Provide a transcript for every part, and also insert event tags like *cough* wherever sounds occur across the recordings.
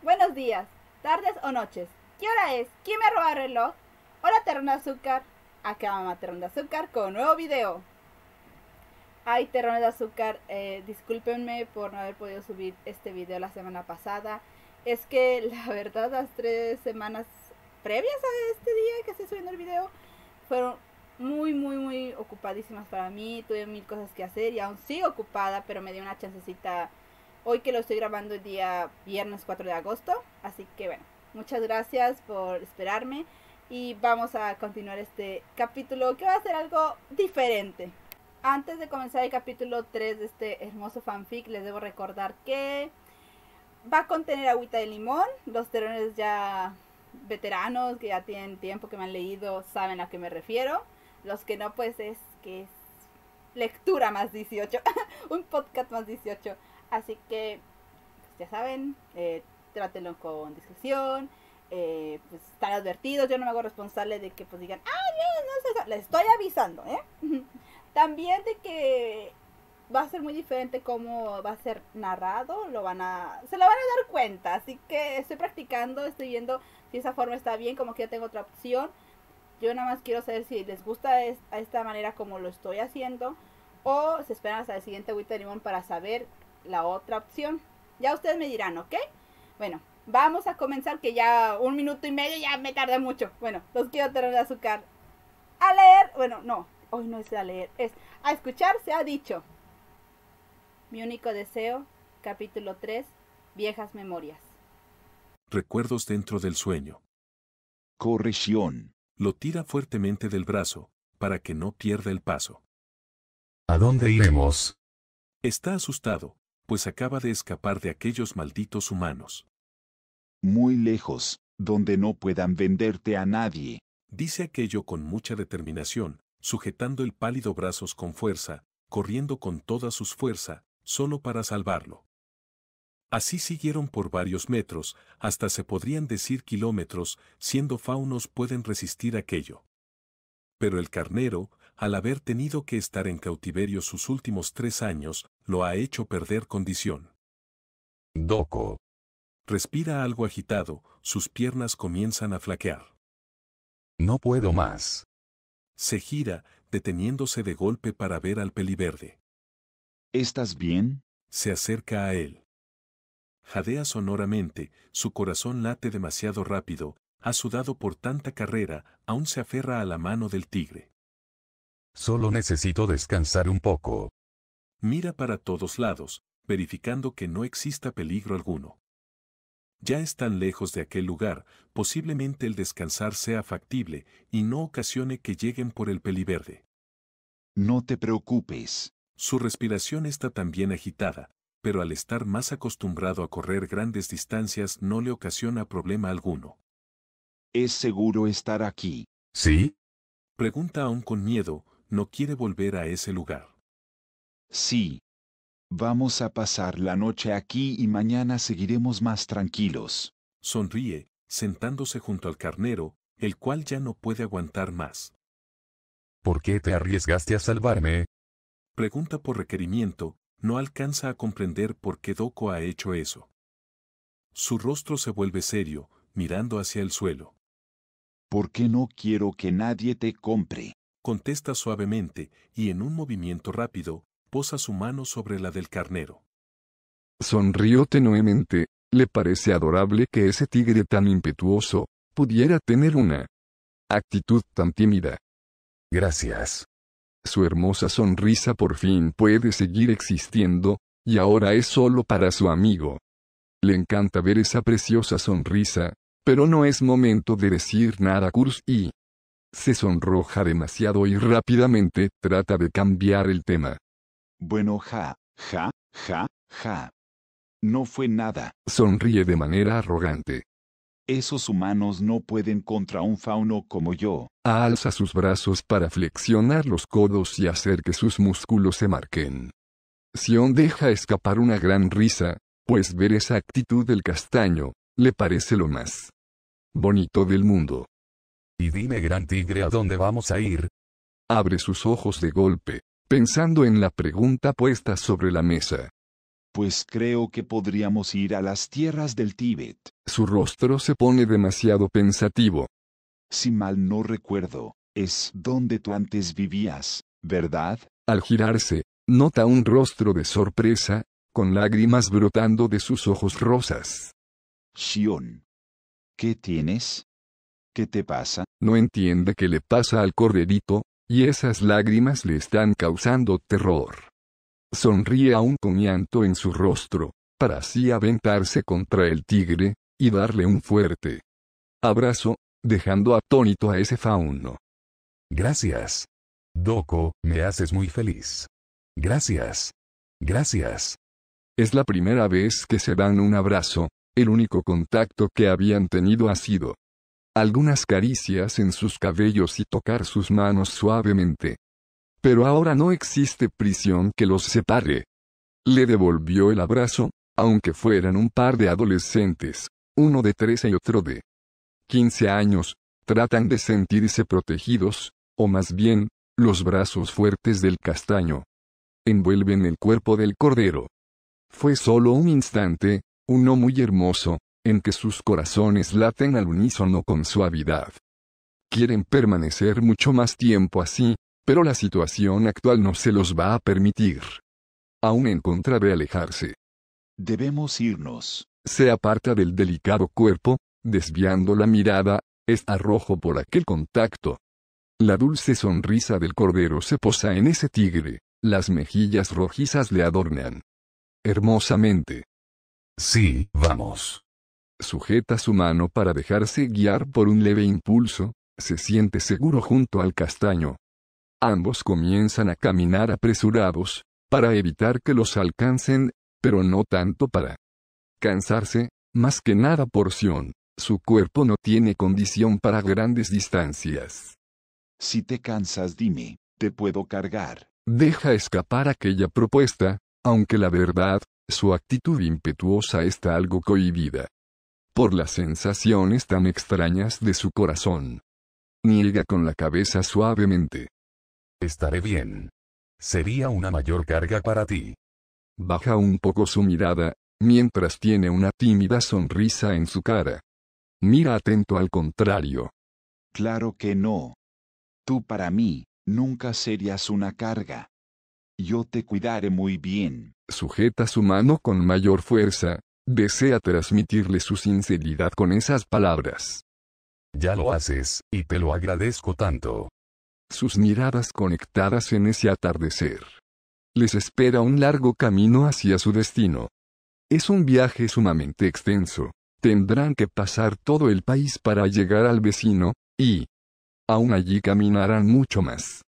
Buenos días, tardes o noches. ¿Qué hora es? ¿Quién me roba el reloj? Hola, Terrón de Azúcar. Acá, mamá Terrón de Azúcar con un nuevo video. Ay, Terrones de Azúcar, eh, discúlpenme por no haber podido subir este video la semana pasada. Es que *laughs* la verdad, las tres semanas previas a este día que estoy subiendo el video fueron muy, muy, muy ocupadísimas para mí. Tuve mil cosas que hacer y aún sigo ocupada, pero me di una chancecita hoy que lo estoy grabando el día viernes 4 de agosto. Así que bueno, muchas gracias por esperarme y vamos a continuar este capítulo que va a ser algo diferente. Antes de comenzar el capítulo 3 de este hermoso fanfic, les debo recordar que va a contener agüita de limón. Los terrenos ya veteranos que ya tienen tiempo que me han leído saben a qué me refiero. Los que no, pues es que es lectura más 18, *laughs* un podcast más 18. Así que, pues, ya saben, eh, trátenlo con discreción, eh, pues están advertidos, yo no me hago responsable de que pues digan, ¡Ay, no no sé, les estoy avisando, ¿eh? *laughs* También de que va a ser muy diferente cómo va a ser narrado, lo van a, se lo van a dar cuenta, así que estoy practicando, estoy viendo si esa forma está bien, como que ya tengo otra opción, yo nada más quiero saber si les gusta a esta manera como lo estoy haciendo, o se esperan hasta el siguiente agüita limón para saber la otra opción. Ya ustedes me dirán, ¿ok? Bueno, vamos a comenzar que ya un minuto y medio ya me tardé mucho. Bueno, los quiero tener de azúcar. A leer, bueno, no, hoy no es a leer, es a escuchar se ha dicho. Mi único deseo, capítulo 3, viejas memorias. Recuerdos dentro del sueño. Corrección. Lo tira fuertemente del brazo, para que no pierda el paso. ¿A dónde iremos? Está asustado, pues acaba de escapar de aquellos malditos humanos. Muy lejos, donde no puedan venderte a nadie. Dice aquello con mucha determinación, sujetando el pálido brazos con fuerza, corriendo con toda su fuerza, solo para salvarlo. Así siguieron por varios metros, hasta se podrían decir kilómetros, siendo faunos pueden resistir aquello. Pero el carnero, al haber tenido que estar en cautiverio sus últimos tres años, lo ha hecho perder condición. Doco. Respira algo agitado, sus piernas comienzan a flaquear. No puedo más. Se gira, deteniéndose de golpe para ver al peliverde. ¿Estás bien? Se acerca a él. Jadea sonoramente, su corazón late demasiado rápido, ha sudado por tanta carrera, aún se aferra a la mano del tigre. Solo necesito descansar un poco. Mira para todos lados, verificando que no exista peligro alguno. Ya están lejos de aquel lugar, posiblemente el descansar sea factible y no ocasione que lleguen por el peliverde. No te preocupes. Su respiración está también agitada, pero al estar más acostumbrado a correr grandes distancias no le ocasiona problema alguno. ¿Es seguro estar aquí? Sí. Pregunta aún con miedo, no quiere volver a ese lugar. Sí. Vamos a pasar la noche aquí y mañana seguiremos más tranquilos. Sonríe, sentándose junto al carnero, el cual ya no puede aguantar más. ¿Por qué te arriesgaste a salvarme? Pregunta por requerimiento, no alcanza a comprender por qué Doco ha hecho eso. Su rostro se vuelve serio, mirando hacia el suelo. ¿Por qué no quiero que nadie te compre? Contesta suavemente, y en un movimiento rápido, posa su mano sobre la del carnero. Sonrió tenuemente, le parece adorable que ese tigre tan impetuoso, pudiera tener una actitud tan tímida. Gracias. Su hermosa sonrisa por fin puede seguir existiendo, y ahora es solo para su amigo. Le encanta ver esa preciosa sonrisa, pero no es momento de decir nada Kurz y se sonroja demasiado y rápidamente trata de cambiar el tema. Bueno, ja, ja, ja, ja. No fue nada. Sonríe de manera arrogante. Esos humanos no pueden contra un fauno como yo. Alza sus brazos para flexionar los codos y hacer que sus músculos se marquen. Sion deja escapar una gran risa, pues ver esa actitud del castaño, le parece lo más bonito del mundo. Y dime, gran tigre, ¿a dónde vamos a ir? Abre sus ojos de golpe pensando en la pregunta puesta sobre la mesa. Pues creo que podríamos ir a las tierras del Tíbet. Su rostro se pone demasiado pensativo. Si mal no recuerdo, es donde tú antes vivías, ¿verdad? Al girarse, nota un rostro de sorpresa, con lágrimas brotando de sus ojos rosas. Shion. ¿Qué tienes? ¿Qué te pasa? No entiende qué le pasa al corderito, y esas lágrimas le están causando terror. Sonríe aún con llanto en su rostro, para así aventarse contra el tigre, y darle un fuerte abrazo, dejando atónito a ese fauno. Gracias. Doco, me haces muy feliz. Gracias. Gracias. Es la primera vez que se dan un abrazo, el único contacto que habían tenido ha sido algunas caricias en sus cabellos y tocar sus manos suavemente. Pero ahora no existe prisión que los separe. Le devolvió el abrazo, aunque fueran un par de adolescentes, uno de 13 y otro de 15 años, tratan de sentirse protegidos, o más bien, los brazos fuertes del castaño. Envuelven el cuerpo del cordero. Fue solo un instante, uno muy hermoso, en que sus corazones laten al unísono con suavidad. Quieren permanecer mucho más tiempo así, pero la situación actual no se los va a permitir. Aún en contra de alejarse. Debemos irnos. Se aparta del delicado cuerpo, desviando la mirada, es arrojo por aquel contacto. La dulce sonrisa del cordero se posa en ese tigre, las mejillas rojizas le adornan. Hermosamente. Sí, vamos. Sujeta su mano para dejarse guiar por un leve impulso, se siente seguro junto al castaño. Ambos comienzan a caminar apresurados, para evitar que los alcancen, pero no tanto para cansarse, más que nada porción, su cuerpo no tiene condición para grandes distancias. Si te cansas dime, te puedo cargar. Deja escapar aquella propuesta, aunque la verdad, su actitud impetuosa está algo cohibida por las sensaciones tan extrañas de su corazón. Niega con la cabeza suavemente. Estaré bien. Sería una mayor carga para ti. Baja un poco su mirada, mientras tiene una tímida sonrisa en su cara. Mira atento al contrario. Claro que no. Tú para mí, nunca serías una carga. Yo te cuidaré muy bien. Sujeta su mano con mayor fuerza, desea transmitirle su sinceridad con esas palabras. Ya lo haces, y te lo agradezco tanto. Sus miradas conectadas en ese atardecer. Les espera un largo camino hacia su destino. Es un viaje sumamente extenso. Tendrán que pasar todo el país para llegar al vecino, y... Aún allí caminarán mucho más.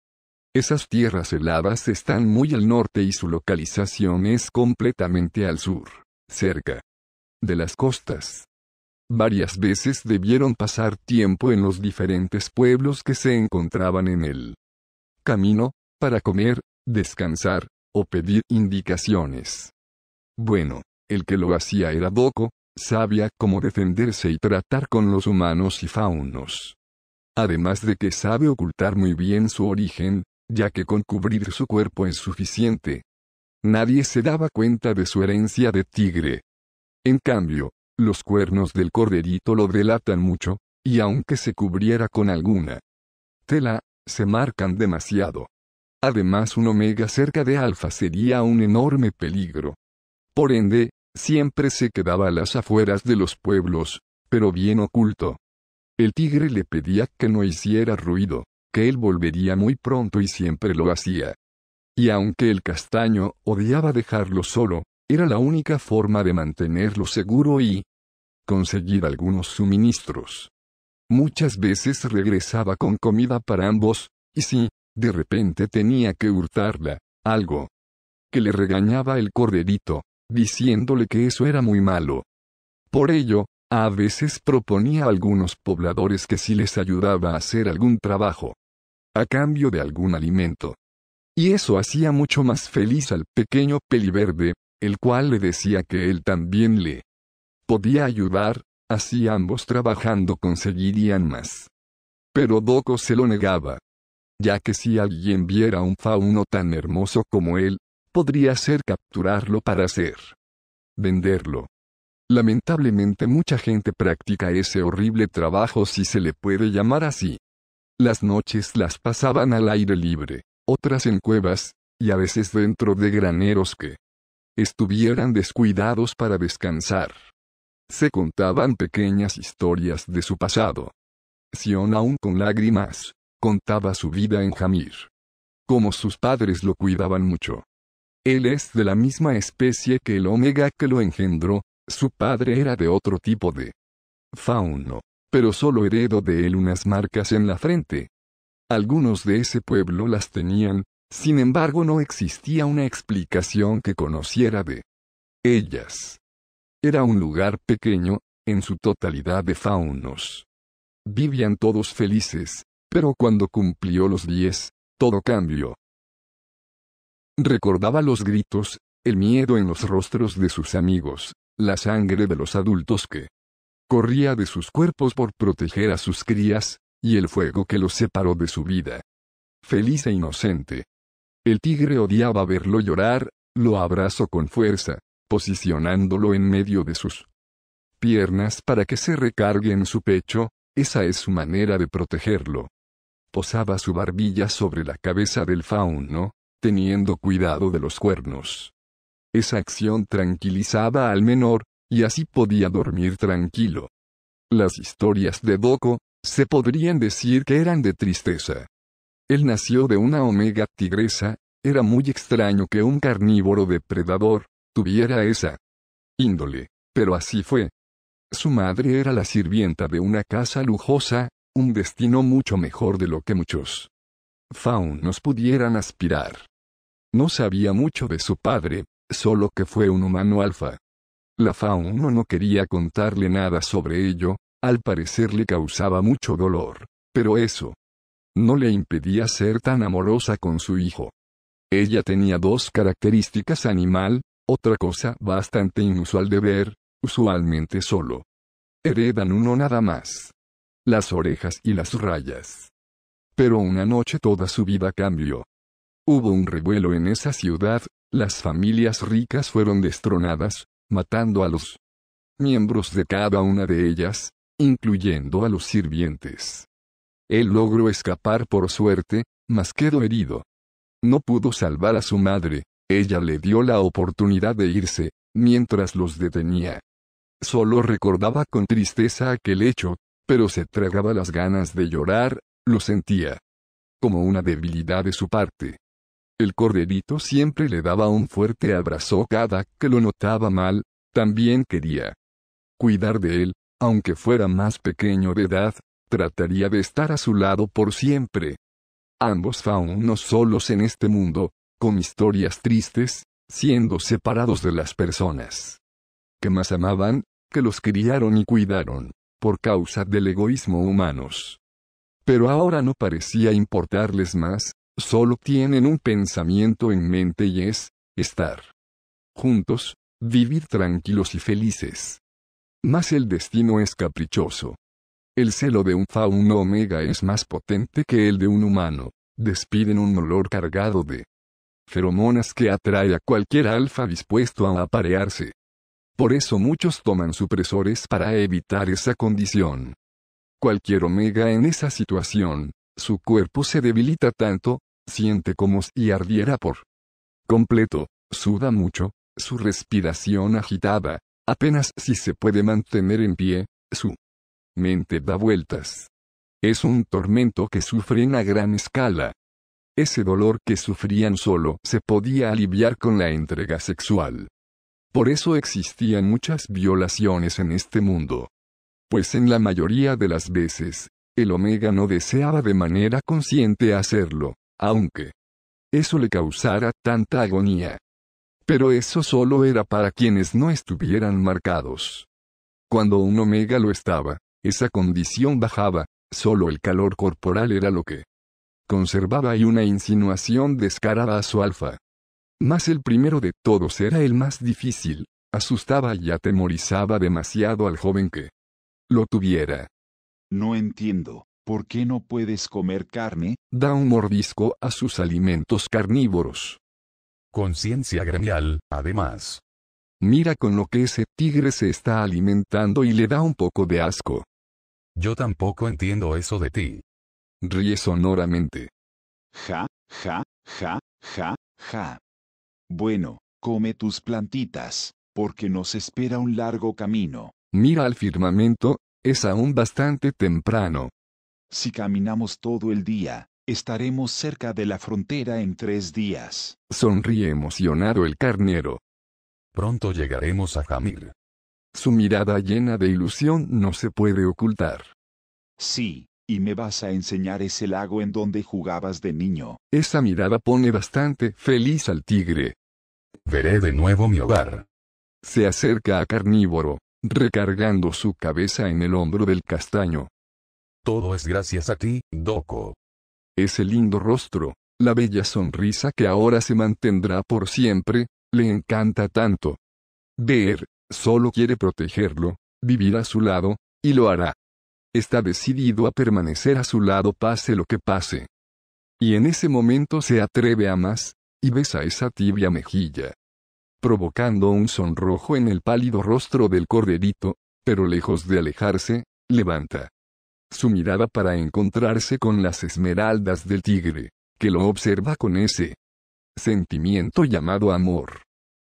Esas tierras heladas están muy al norte y su localización es completamente al sur, cerca de las costas. Varias veces debieron pasar tiempo en los diferentes pueblos que se encontraban en el camino, para comer, descansar, o pedir indicaciones. Bueno, el que lo hacía era Doco, sabía cómo defenderse y tratar con los humanos y faunos. Además de que sabe ocultar muy bien su origen, ya que con cubrir su cuerpo es suficiente. Nadie se daba cuenta de su herencia de tigre, en cambio, los cuernos del corderito lo delatan mucho, y aunque se cubriera con alguna tela, se marcan demasiado. Además, un omega cerca de alfa sería un enorme peligro. Por ende, siempre se quedaba a las afueras de los pueblos, pero bien oculto. El tigre le pedía que no hiciera ruido, que él volvería muy pronto y siempre lo hacía. Y aunque el castaño odiaba dejarlo solo, era la única forma de mantenerlo seguro y conseguir algunos suministros. Muchas veces regresaba con comida para ambos, y si, de repente tenía que hurtarla, algo que le regañaba el corderito, diciéndole que eso era muy malo. Por ello, a veces proponía a algunos pobladores que si les ayudaba a hacer algún trabajo, a cambio de algún alimento. Y eso hacía mucho más feliz al pequeño peliverde, el cual le decía que él también le podía ayudar, así ambos trabajando conseguirían más. Pero Doco se lo negaba. Ya que si alguien viera un fauno tan hermoso como él, podría ser capturarlo para hacer. Venderlo. Lamentablemente mucha gente practica ese horrible trabajo si se le puede llamar así. Las noches las pasaban al aire libre, otras en cuevas, y a veces dentro de graneros que estuvieran descuidados para descansar. Se contaban pequeñas historias de su pasado. Sion aún con lágrimas, contaba su vida en Jamir. Como sus padres lo cuidaban mucho. Él es de la misma especie que el Omega que lo engendró, su padre era de otro tipo de fauno, pero solo heredó de él unas marcas en la frente. Algunos de ese pueblo las tenían, sin embargo, no existía una explicación que conociera de ellas. Era un lugar pequeño, en su totalidad de faunos. Vivían todos felices, pero cuando cumplió los diez, todo cambió. Recordaba los gritos, el miedo en los rostros de sus amigos, la sangre de los adultos que corría de sus cuerpos por proteger a sus crías, y el fuego que los separó de su vida. Feliz e inocente, el tigre odiaba verlo llorar, lo abrazó con fuerza, posicionándolo en medio de sus piernas para que se recargue en su pecho, esa es su manera de protegerlo. Posaba su barbilla sobre la cabeza del fauno, teniendo cuidado de los cuernos. Esa acción tranquilizaba al menor, y así podía dormir tranquilo. Las historias de Doko, se podrían decir que eran de tristeza. Él nació de una omega tigresa, era muy extraño que un carnívoro depredador, tuviera esa índole, pero así fue. Su madre era la sirvienta de una casa lujosa, un destino mucho mejor de lo que muchos faunos pudieran aspirar. No sabía mucho de su padre, solo que fue un humano alfa. La fauno no quería contarle nada sobre ello, al parecer le causaba mucho dolor, pero eso, no le impedía ser tan amorosa con su hijo. Ella tenía dos características animal, otra cosa bastante inusual de ver, usualmente solo. Heredan uno nada más. Las orejas y las rayas. Pero una noche toda su vida cambió. Hubo un revuelo en esa ciudad, las familias ricas fueron destronadas, matando a los miembros de cada una de ellas, incluyendo a los sirvientes. Él logró escapar por suerte, mas quedó herido. No pudo salvar a su madre, ella le dio la oportunidad de irse, mientras los detenía. Solo recordaba con tristeza aquel hecho, pero se tragaba las ganas de llorar, lo sentía. Como una debilidad de su parte. El corderito siempre le daba un fuerte abrazo cada que lo notaba mal, también quería cuidar de él, aunque fuera más pequeño de edad, trataría de estar a su lado por siempre. Ambos faunos solos en este mundo, con historias tristes, siendo separados de las personas que más amaban, que los criaron y cuidaron, por causa del egoísmo humanos. Pero ahora no parecía importarles más, solo tienen un pensamiento en mente y es, estar juntos, vivir tranquilos y felices. Mas el destino es caprichoso. El celo de un fauno omega es más potente que el de un humano. Despiden un olor cargado de feromonas que atrae a cualquier alfa dispuesto a aparearse. Por eso muchos toman supresores para evitar esa condición. Cualquier omega en esa situación, su cuerpo se debilita tanto, siente como si ardiera por completo, suda mucho, su respiración agitada, apenas si se puede mantener en pie, su mente da vueltas. Es un tormento que sufren a gran escala. Ese dolor que sufrían solo se podía aliviar con la entrega sexual. Por eso existían muchas violaciones en este mundo. Pues en la mayoría de las veces, el omega no deseaba de manera consciente hacerlo, aunque eso le causara tanta agonía. Pero eso solo era para quienes no estuvieran marcados. Cuando un omega lo estaba, esa condición bajaba, solo el calor corporal era lo que conservaba y una insinuación descarada a su alfa. Mas el primero de todos era el más difícil, asustaba y atemorizaba demasiado al joven que lo tuviera. No entiendo, ¿por qué no puedes comer carne? Da un mordisco a sus alimentos carnívoros. Conciencia gremial, además. Mira con lo que ese tigre se está alimentando y le da un poco de asco. Yo tampoco entiendo eso de ti. Ríe sonoramente. Ja, ja, ja, ja, ja. Bueno, come tus plantitas, porque nos espera un largo camino. Mira al firmamento, es aún bastante temprano. Si caminamos todo el día, estaremos cerca de la frontera en tres días. Sonríe emocionado el carnero. Pronto llegaremos a Jamir. Su mirada llena de ilusión no se puede ocultar. Sí, y me vas a enseñar ese lago en donde jugabas de niño. Esa mirada pone bastante feliz al tigre. Veré de nuevo mi hogar. Se acerca a Carnívoro, recargando su cabeza en el hombro del castaño. Todo es gracias a ti, Doco. Ese lindo rostro, la bella sonrisa que ahora se mantendrá por siempre, le encanta tanto. Ver, solo quiere protegerlo, vivir a su lado, y lo hará. Está decidido a permanecer a su lado pase lo que pase. Y en ese momento se atreve a más, y besa esa tibia mejilla. Provocando un sonrojo en el pálido rostro del corderito, pero lejos de alejarse, levanta su mirada para encontrarse con las esmeraldas del tigre, que lo observa con ese sentimiento llamado amor.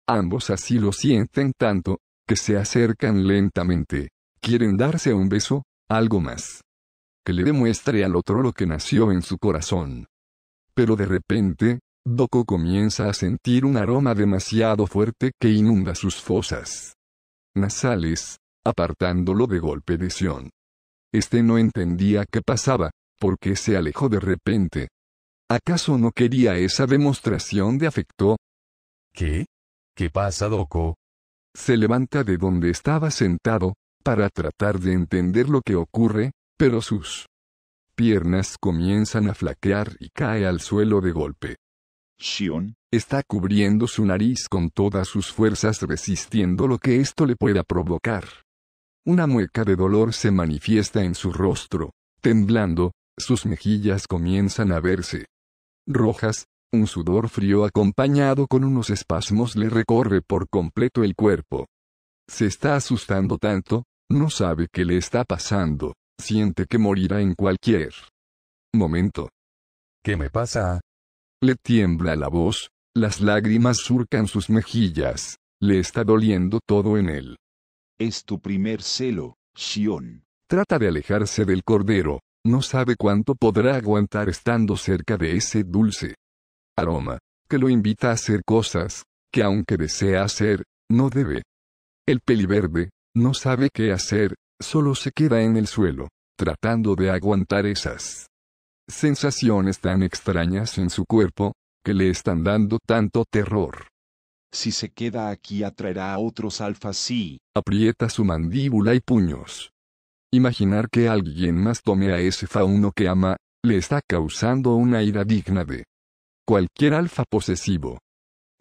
Ambos así lo sienten tanto, que se acercan lentamente. Quieren darse un beso, algo más. Que le demuestre al otro lo que nació en su corazón. Pero de repente, Doko comienza a sentir un aroma demasiado fuerte que inunda sus fosas nasales, apartándolo de golpe de Sion. Este no entendía qué pasaba, porque se alejó de repente, ¿Acaso no quería esa demostración de afecto? ¿Qué? ¿Qué pasa, Doco? Se levanta de donde estaba sentado, para tratar de entender lo que ocurre, pero sus piernas comienzan a flaquear y cae al suelo de golpe. Shion está cubriendo su nariz con todas sus fuerzas resistiendo lo que esto le pueda provocar. Una mueca de dolor se manifiesta en su rostro, temblando, sus mejillas comienzan a verse rojas, un sudor frío acompañado con unos espasmos le recorre por completo el cuerpo. Se está asustando tanto, no sabe qué le está pasando, siente que morirá en cualquier momento. ¿Qué me pasa? Le tiembla la voz, las lágrimas surcan sus mejillas, le está doliendo todo en él. Es tu primer celo, Shion. Trata de alejarse del cordero, no sabe cuánto podrá aguantar estando cerca de ese dulce aroma, que lo invita a hacer cosas, que aunque desea hacer, no debe. El peliverde, no sabe qué hacer, solo se queda en el suelo, tratando de aguantar esas sensaciones tan extrañas en su cuerpo, que le están dando tanto terror. Si se queda aquí atraerá a otros alfas y aprieta su mandíbula y puños. Imaginar que alguien más tome a ese fauno que ama, le está causando una ira digna de cualquier alfa posesivo.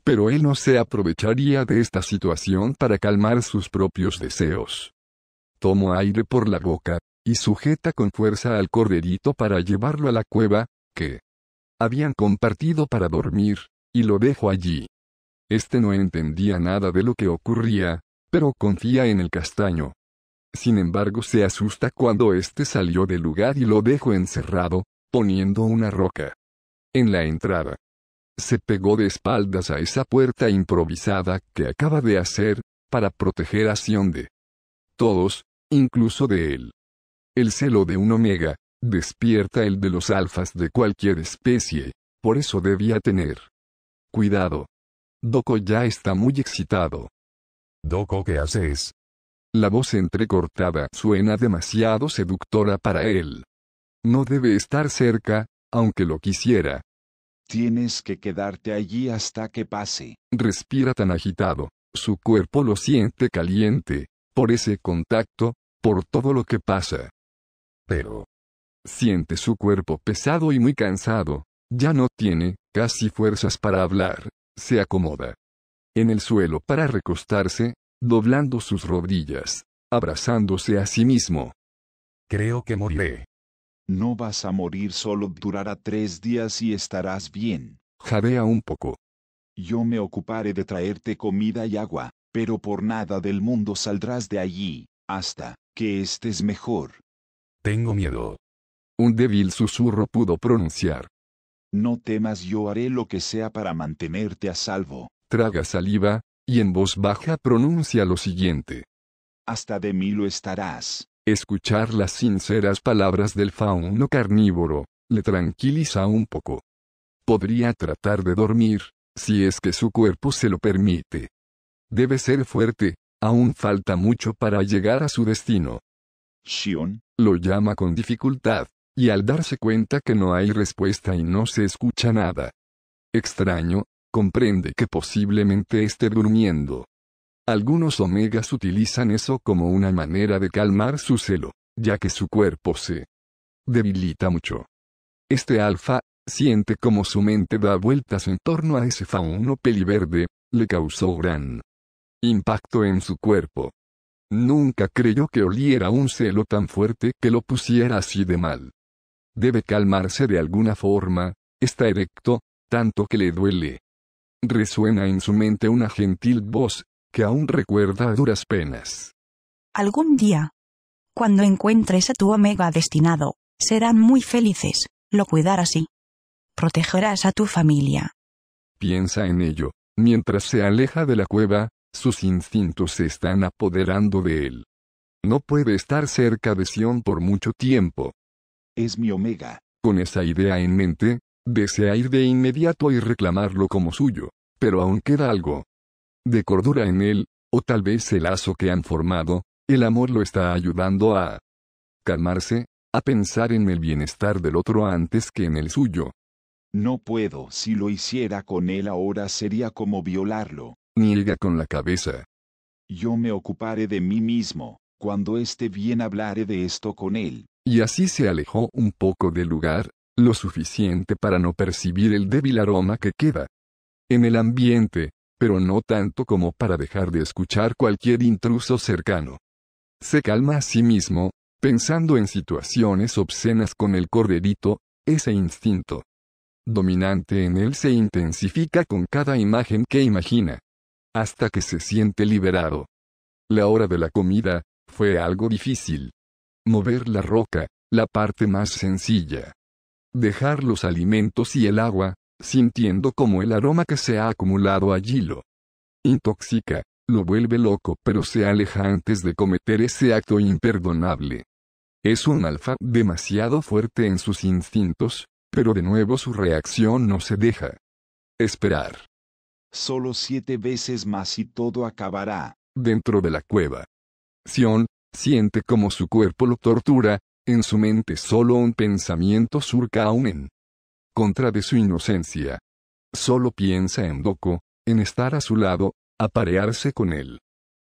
Pero él no se aprovecharía de esta situación para calmar sus propios deseos. Tomo aire por la boca, y sujeta con fuerza al corderito para llevarlo a la cueva, que habían compartido para dormir, y lo dejo allí. Este no entendía nada de lo que ocurría, pero confía en el castaño, sin embargo se asusta cuando este salió del lugar y lo dejó encerrado, poniendo una roca. En la entrada. Se pegó de espaldas a esa puerta improvisada que acaba de hacer, para proteger a Sion de todos, incluso de él. El celo de un omega, despierta el de los alfas de cualquier especie, por eso debía tener cuidado. Doko ya está muy excitado. Doko, ¿qué haces? La voz entrecortada suena demasiado seductora para él. No debe estar cerca, aunque lo quisiera. Tienes que quedarte allí hasta que pase. Respira tan agitado. Su cuerpo lo siente caliente, por ese contacto, por todo lo que pasa. Pero... Siente su cuerpo pesado y muy cansado. Ya no tiene, casi fuerzas para hablar. Se acomoda. En el suelo para recostarse, doblando sus rodillas, abrazándose a sí mismo. Creo que moriré. No vas a morir, solo durará tres días y estarás bien. Jadea un poco. Yo me ocuparé de traerte comida y agua, pero por nada del mundo saldrás de allí, hasta que estés mejor. Tengo miedo. Un débil susurro pudo pronunciar. No temas, yo haré lo que sea para mantenerte a salvo. Traga saliva, y en voz baja pronuncia lo siguiente. Hasta de mí lo estarás. Escuchar las sinceras palabras del fauno carnívoro, le tranquiliza un poco. Podría tratar de dormir, si es que su cuerpo se lo permite. Debe ser fuerte, aún falta mucho para llegar a su destino. Shion lo llama con dificultad, y al darse cuenta que no hay respuesta y no se escucha nada. Extraño, comprende que posiblemente esté durmiendo. Algunos omegas utilizan eso como una manera de calmar su celo, ya que su cuerpo se debilita mucho. Este alfa, siente como su mente da vueltas en torno a ese fauno peliverde, le causó gran impacto en su cuerpo. Nunca creyó que oliera un celo tan fuerte que lo pusiera así de mal. Debe calmarse de alguna forma, está erecto, tanto que le duele. Resuena en su mente una gentil voz, que aún recuerda a duras penas. Algún día. Cuando encuentres a tu omega destinado, serán muy felices, lo cuidarás y protegerás a tu familia. Piensa en ello. Mientras se aleja de la cueva, sus instintos se están apoderando de él. No puede estar cerca de Sion por mucho tiempo. Es mi omega. Con esa idea en mente, Desea ir de inmediato y reclamarlo como suyo, pero aún queda algo de cordura en él, o tal vez el lazo que han formado, el amor lo está ayudando a calmarse, a pensar en el bienestar del otro antes que en el suyo. No puedo, si lo hiciera con él ahora sería como violarlo. Niega con la cabeza. Yo me ocuparé de mí mismo, cuando esté bien hablaré de esto con él. Y así se alejó un poco del lugar, lo suficiente para no percibir el débil aroma que queda en el ambiente, pero no tanto como para dejar de escuchar cualquier intruso cercano. Se calma a sí mismo, pensando en situaciones obscenas con el corderito, ese instinto dominante en él se intensifica con cada imagen que imagina, hasta que se siente liberado. La hora de la comida, fue algo difícil. Mover la roca, la parte más sencilla dejar los alimentos y el agua, sintiendo como el aroma que se ha acumulado allí lo intoxica, lo vuelve loco pero se aleja antes de cometer ese acto imperdonable. Es un alfa demasiado fuerte en sus instintos, pero de nuevo su reacción no se deja esperar. Solo siete veces más y todo acabará. Dentro de la cueva. Sion, siente como su cuerpo lo tortura, en su mente solo un pensamiento surca aún en contra de su inocencia. Solo piensa en Doko, en estar a su lado, aparearse con él.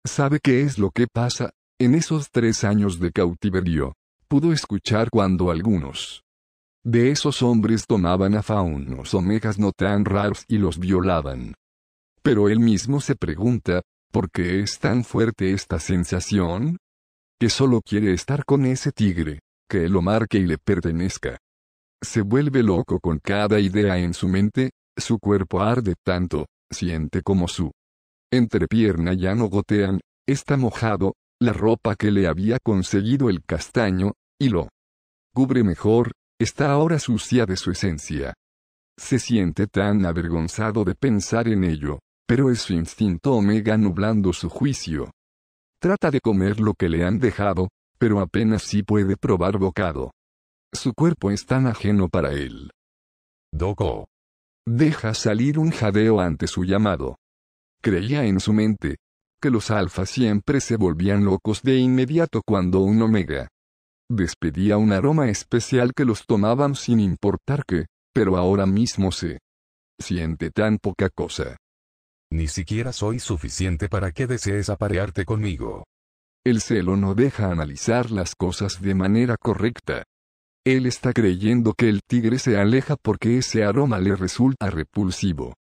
¿Sabe qué es lo que pasa? En esos tres años de cautiverio, pudo escuchar cuando algunos de esos hombres tomaban a faunos omejas no tan raros y los violaban. Pero él mismo se pregunta, ¿por qué es tan fuerte esta sensación? que solo quiere estar con ese tigre, que lo marque y le pertenezca. Se vuelve loco con cada idea en su mente, su cuerpo arde tanto, siente como su entrepierna ya no gotean, está mojado, la ropa que le había conseguido el castaño, y lo cubre mejor, está ahora sucia de su esencia. Se siente tan avergonzado de pensar en ello, pero es su instinto omega nublando su juicio, Trata de comer lo que le han dejado, pero apenas si puede probar bocado. Su cuerpo es tan ajeno para él. Doko. Deja salir un jadeo ante su llamado. Creía en su mente, que los alfas siempre se volvían locos de inmediato cuando un omega despedía un aroma especial que los tomaban sin importar qué, pero ahora mismo se siente tan poca cosa ni siquiera soy suficiente para que desees aparearte conmigo. El celo no deja analizar las cosas de manera correcta. Él está creyendo que el tigre se aleja porque ese aroma le resulta repulsivo.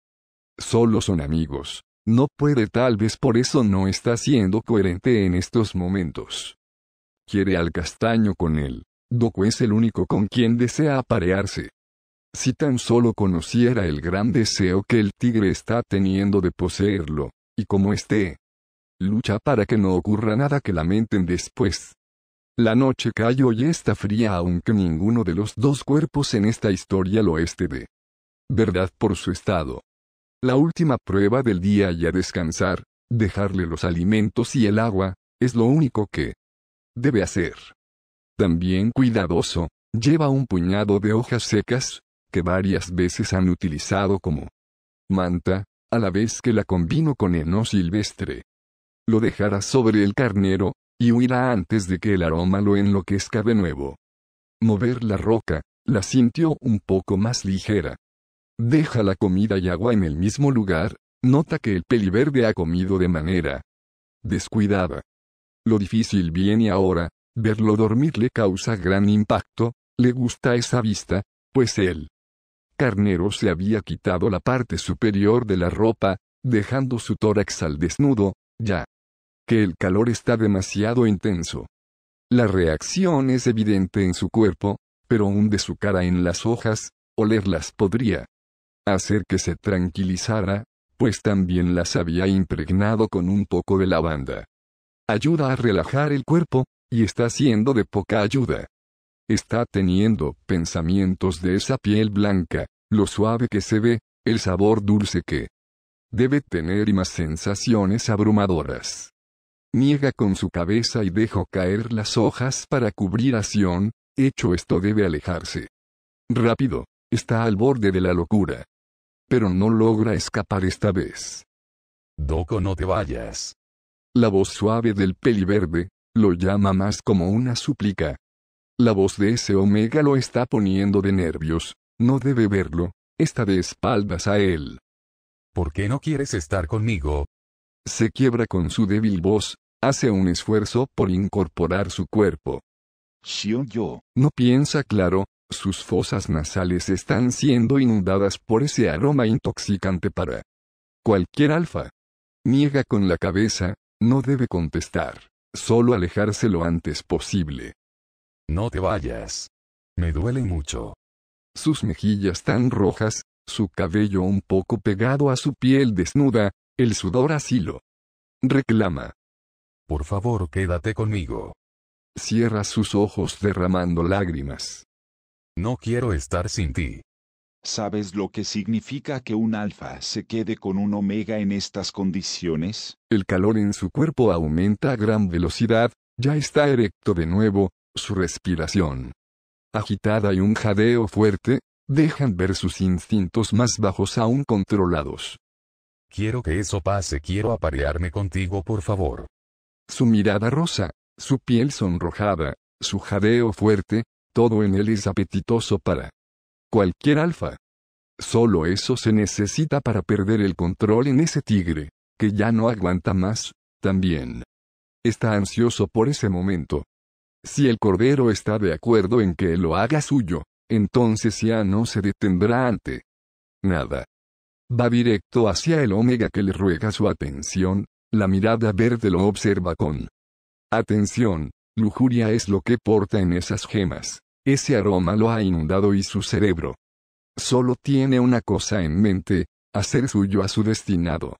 Solo son amigos. No puede tal vez por eso no está siendo coherente en estos momentos. Quiere al castaño con él. Doku es el único con quien desea aparearse. Si tan solo conociera el gran deseo que el tigre está teniendo de poseerlo, y como esté. Lucha para que no ocurra nada que lamenten después. La noche cayó y está fría aunque ninguno de los dos cuerpos en esta historia lo esté de verdad por su estado. La última prueba del día y a descansar, dejarle los alimentos y el agua, es lo único que debe hacer. También cuidadoso, lleva un puñado de hojas secas, que varias veces han utilizado como manta, a la vez que la combino con heno silvestre. Lo dejará sobre el carnero, y huirá antes de que el aroma lo enloquezca de nuevo. Mover la roca, la sintió un poco más ligera. Deja la comida y agua en el mismo lugar, nota que el peliverde ha comido de manera descuidada. Lo difícil viene ahora, verlo dormir le causa gran impacto, le gusta esa vista, pues él carnero se había quitado la parte superior de la ropa, dejando su tórax al desnudo, ya que el calor está demasiado intenso. La reacción es evidente en su cuerpo, pero hunde su cara en las hojas, olerlas podría hacer que se tranquilizara, pues también las había impregnado con un poco de lavanda. Ayuda a relajar el cuerpo, y está siendo de poca ayuda. Está teniendo pensamientos de esa piel blanca, lo suave que se ve, el sabor dulce que debe tener y más sensaciones abrumadoras. Niega con su cabeza y dejo caer las hojas para cubrir a Sion, hecho esto debe alejarse. Rápido, está al borde de la locura. Pero no logra escapar esta vez. Doco no te vayas. La voz suave del peliverde, lo llama más como una súplica, la voz de ese omega lo está poniendo de nervios. No debe verlo. Está de espaldas a él. ¿Por qué no quieres estar conmigo? Se quiebra con su débil voz, hace un esfuerzo por incorporar su cuerpo. Xion yo. No piensa claro, sus fosas nasales están siendo inundadas por ese aroma intoxicante para cualquier alfa. Niega con la cabeza, no debe contestar, solo alejarse lo antes posible. No te vayas. Me duele mucho. Sus mejillas tan rojas, su cabello un poco pegado a su piel desnuda, el sudor asilo. Reclama. Por favor, quédate conmigo. Cierra sus ojos derramando lágrimas. No quiero estar sin ti. ¿Sabes lo que significa que un alfa se quede con un omega en estas condiciones? El calor en su cuerpo aumenta a gran velocidad, ya está erecto de nuevo, su respiración, agitada y un jadeo fuerte, dejan ver sus instintos más bajos aún controlados. Quiero que eso pase, quiero aparearme contigo, por favor. Su mirada rosa, su piel sonrojada, su jadeo fuerte, todo en él es apetitoso para cualquier alfa. Solo eso se necesita para perder el control en ese tigre, que ya no aguanta más, también. Está ansioso por ese momento. Si el Cordero está de acuerdo en que lo haga suyo, entonces ya no se detendrá ante nada. Va directo hacia el Omega que le ruega su atención, la mirada verde lo observa con atención, lujuria es lo que porta en esas gemas, ese aroma lo ha inundado y su cerebro solo tiene una cosa en mente, hacer suyo a su destinado.